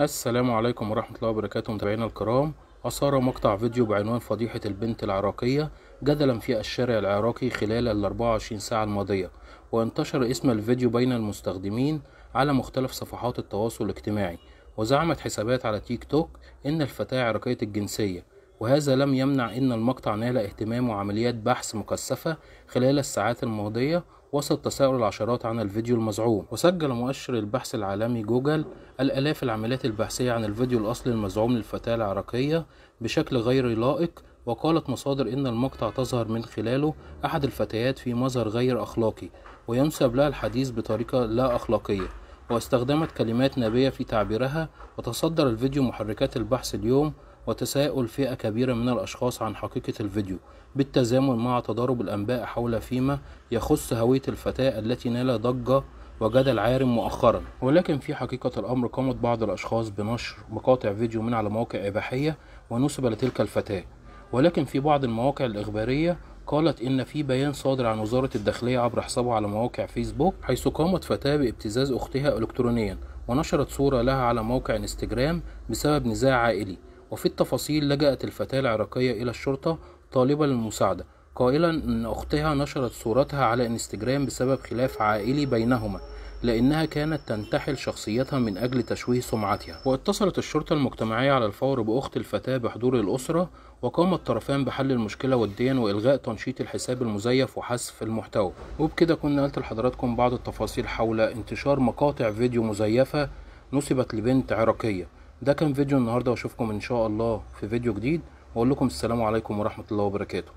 السلام عليكم ورحمة الله وبركاته متابعينا الكرام أثار مقطع فيديو بعنوان فضيحة البنت العراقية جدلا في الشارع العراقي خلال ال 24 ساعة الماضية وانتشر اسم الفيديو بين المستخدمين على مختلف صفحات التواصل الاجتماعي وزعمت حسابات على تيك توك إن الفتاة عراقية الجنسية وهذا لم يمنع أن المقطع نال اهتمامه عمليات بحث مكثفة خلال الساعات الماضية وسط تساؤل العشرات عن الفيديو المزعوم وسجل مؤشر البحث العالمي جوجل الآلاف العمليات البحثية عن الفيديو الأصلي المزعوم للفتاة العراقية بشكل غير لائق وقالت مصادر إن المقطع تظهر من خلاله أحد الفتيات في مظهر غير أخلاقي وينسب لها الحديث بطريقة لا أخلاقية واستخدمت كلمات نابية في تعبيرها وتصدر الفيديو محركات البحث اليوم وتساؤل فئة كبيرة من الأشخاص عن حقيقة الفيديو بالتزامن مع تضارب الأنباء حول فيما يخص هوية الفتاة التي نال ضجة وجدل عارم مؤخرا ولكن في حقيقة الأمر قامت بعض الأشخاص بنشر مقاطع فيديو من على مواقع إباحية ونسب لتلك الفتاة ولكن في بعض المواقع الإخبارية قالت إن في بيان صادر عن وزارة الداخلية عبر حسابها على مواقع فيسبوك حيث قامت فتاة بابتزاز أختها إلكترونيا ونشرت صورة لها على موقع انستجرام بسبب نزاع عائلي وفي التفاصيل لجأت الفتاة العراقية إلى الشرطة طالبة للمساعدة قائلا أن أختها نشرت صورتها على إنستجرام بسبب خلاف عائلي بينهما لأنها كانت تنتحل شخصيتها من أجل تشويه سمعتها واتصلت الشرطة المجتمعية على الفور بأخت الفتاة بحضور الأسرة وقام الطرفان بحل المشكلة وديا وإلغاء تنشيط الحساب المزيف وحذف المحتوى وبكده كنا قلت لحضراتكم بعض التفاصيل حول انتشار مقاطع فيديو مزيفة نسبت لبنت عراقية ده كان فيديو النهارده واشوفكم ان شاء الله في فيديو جديد واقول لكم السلام عليكم ورحمه الله وبركاته